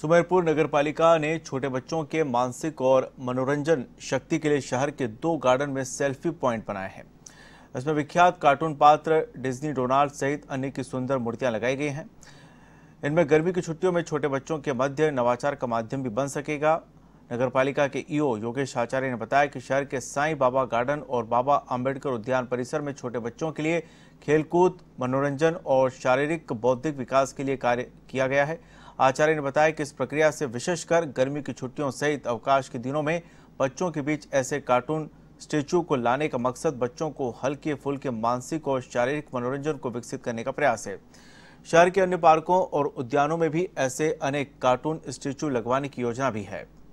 सुमेरपुर नगरपालिका ने छोटे बच्चों के मानसिक और मनोरंजन शक्ति के लिए शहर के दो गार्डन में सेल्फी पॉइंट बनाए हैं इसमें विख्यात कार्टून पात्र डिज्नी डोनाल्ड सहित अन्य की सुंदर मूर्तियां लगाई गई हैं इनमें गर्मी की छुट्टियों में छोटे बच्चों के मध्य नवाचार का माध्यम भी बन सकेगा पालिका के ईओ योगेश आचार्य ने बताया कि शहर के साईं बाबा गार्डन और बाबा अंबेडकर उद्यान परिसर में छोटे बच्चों के लिए खेलकूद मनोरंजन और शारीरिक बौद्धिक विकास के लिए कार्य किया गया है आचार्य ने बताया कि इस प्रक्रिया से विशेषकर गर्मी की छुट्टियों सहित अवकाश के दिनों में बच्चों के बीच ऐसे कार्टून स्टेचू को लाने का मकसद बच्चों को हल्के फुल्के मानसिक और शारीरिक मनोरंजन को विकसित करने का प्रयास है शहर के अन्य पार्कों और उद्यानों में भी ऐसे अनेक कार्टून स्टेचू लगवाने की योजना भी है